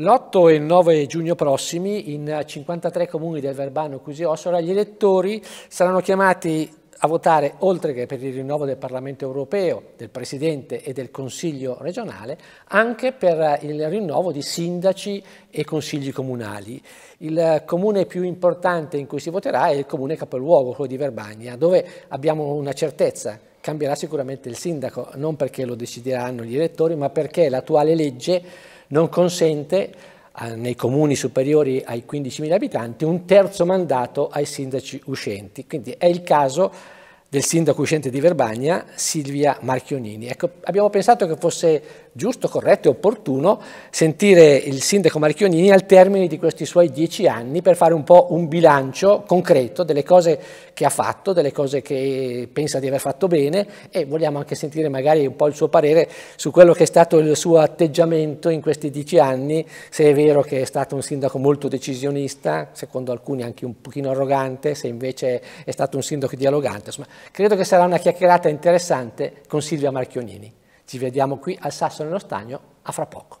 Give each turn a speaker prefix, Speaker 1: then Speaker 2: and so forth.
Speaker 1: L'8 e il 9 giugno prossimi in 53 comuni del Verbano Cusi Ossola gli elettori saranno chiamati a votare, oltre che per il rinnovo del Parlamento europeo, del Presidente e del Consiglio regionale, anche per il rinnovo di sindaci e consigli comunali. Il comune più importante in cui si voterà è il comune capoluogo, quello di Verbagna, dove abbiamo una certezza, cambierà sicuramente il sindaco, non perché lo decideranno gli elettori, ma perché l'attuale legge non consente nei comuni superiori ai 15.000 abitanti un terzo mandato ai sindaci uscenti. Quindi è il caso del sindaco uscente di Verbagna, Silvia Marchionini. Ecco, abbiamo pensato che fosse giusto, corretto e opportuno sentire il sindaco Marchionini al termine di questi suoi dieci anni per fare un po' un bilancio concreto delle cose che ha fatto, delle cose che pensa di aver fatto bene e vogliamo anche sentire magari un po' il suo parere su quello che è stato il suo atteggiamento in questi dieci anni, se è vero che è stato un sindaco molto decisionista, secondo alcuni anche un pochino arrogante, se invece è stato un sindaco dialogante, insomma Credo che sarà una chiacchierata interessante con Silvia Marchionini. Ci vediamo qui al Sasso nello Stagno a fra poco.